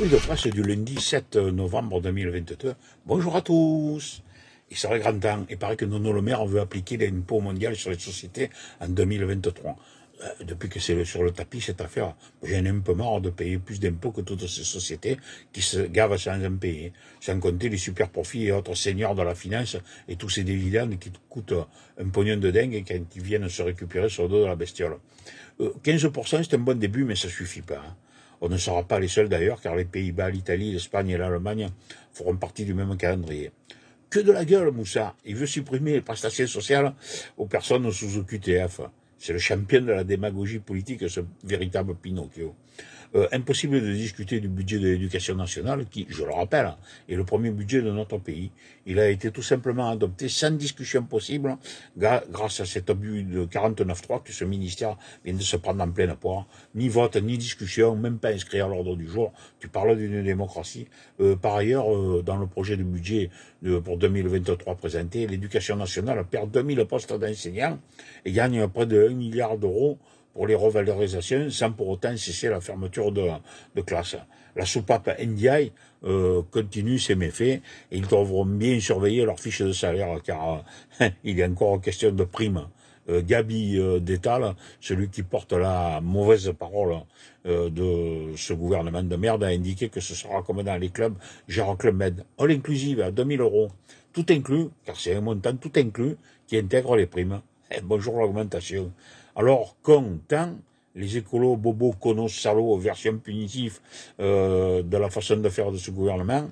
de du lundi 7 novembre 2022. Bonjour à tous Il serait grand temps. Il paraît que Nono Le Maire veut appliquer l'impôt mondial sur les sociétés en 2023. Euh, depuis que c'est sur le tapis, cette affaire, j'en ai un peu marre de payer plus d'impôts que toutes ces sociétés qui se gavent sans en payer, sans compter les super profits et autres seigneurs de la finance et tous ces dividendes qui coûtent un pognon de dingue et qui viennent se récupérer sur le dos de la bestiole. 15%, euh, c'est un bon début, mais ça suffit pas. Hein. On ne sera pas les seuls d'ailleurs, car les Pays-Bas, l'Italie, l'Espagne et l'Allemagne feront partie du même calendrier. Que de la gueule, Moussa Il veut supprimer les prestations sociales aux personnes sous OQTF. C'est le champion de la démagogie politique, ce véritable Pinocchio. Euh, impossible de discuter du budget de l'éducation nationale, qui, je le rappelle, est le premier budget de notre pays. Il a été tout simplement adopté sans discussion possible grâce à cet abus de 49.3 que ce ministère vient de se prendre en pleine poire. Ni vote, ni discussion, même pas inscrit à l'ordre du jour. Tu parles d'une démocratie. Euh, par ailleurs, euh, dans le projet de budget de, pour 2023 présenté, l'éducation nationale perd 2000 postes d'enseignants et gagne près de 1 milliard d'euros pour les revalorisations sans pour autant cesser la fermeture de, de classe. La soupape NDI euh, continue ses méfaits et ils devront bien surveiller leurs fiche de salaire car euh, il est encore question de primes. Euh, Gabi euh, Détal, celui qui porte la mauvaise parole de ce gouvernement de merde, a indiqué que ce sera comme dans les clubs, genre Club Med, all inclusive à 2000 euros, tout inclus, car c'est un montant tout inclus qui intègre les primes. Eh, bonjour l'augmentation. Alors quand les écolos, bobos, conos, salauds, version punitive euh, de la façon de faire de ce gouvernement,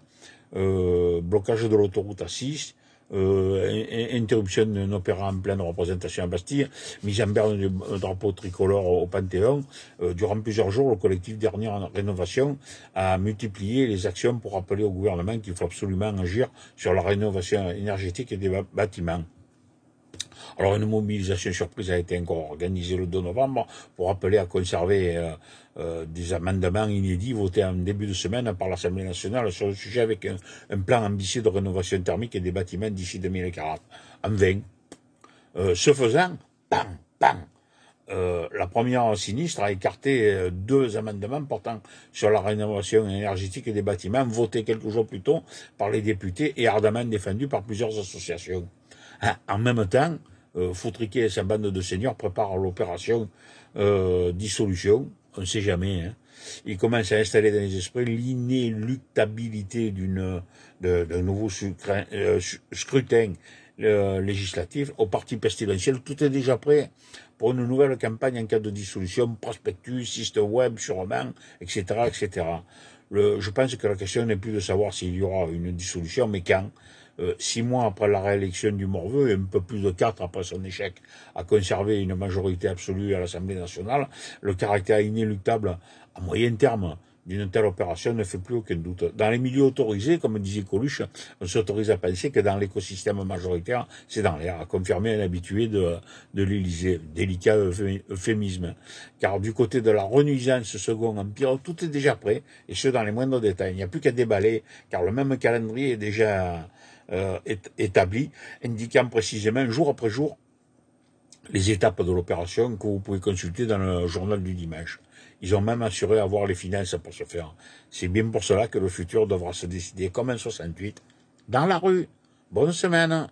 euh, blocage de l'autoroute à 6, euh, interruption d'un opéra en pleine représentation à Bastille, mise en berne du euh, drapeau tricolore au Panthéon. Euh, durant plusieurs jours, le collectif dernier en Rénovation a multiplié les actions pour appeler au gouvernement qu'il faut absolument agir sur la rénovation énergétique des bâtiments. Alors une mobilisation surprise a été encore organisée le 2 novembre pour appeler à conserver euh, euh, des amendements inédits votés en début de semaine par l'Assemblée nationale sur le sujet avec un, plan ambitieux de rénovation thermique et des bâtiments d'ici 2040. En vain. ce faisant, euh, la première sinistre a écarté deux amendements portant sur la rénovation énergétique des bâtiments votés quelques jours plus tôt par les députés et ardemment défendus par plusieurs associations. Hein, en même temps, euh, Foutriquet et sa bande de seigneurs préparent l'opération euh, dissolution, on ne sait jamais. Hein. Ils commencent à installer dans les esprits l'inéluctabilité d'un nouveau euh, scrutin législatif au parti pestilentiel. Tout est déjà prêt pour une nouvelle campagne en cas de dissolution, prospectus, système web, sûrement, etc. etc. je pense que la question n'est plus de savoir s'il y aura une dissolution, mais quand euh, six mois après la réélection du Morveux et un peu plus de quatre après son échec à conserver une majorité absolue à l'Assemblée nationale, le caractère inéluctable à moyen terme d'une telle opération ne fait plus aucun doute. Dans les milieux autorisés, comme disait Coluche, on s'autorise à penser que dans l'écosystème majoritaire, c'est dans l'air, a confirmé un habitué de, de l'Élysée. Délicat euphémisme. Car du côté de la renuisance second empire, tout est déjà prêt, et ce dans les moindres détails. Il n'y a plus qu'à déballer, car le même calendrier est déjà euh, établi, indiquant précisément jour après jour les étapes de l'opération que vous pouvez consulter dans le journal du dimanche. Ils ont même assuré avoir les finances pour ce faire. C'est bien pour cela que le futur devra se décider comme un 68 dans la rue. Bonne semaine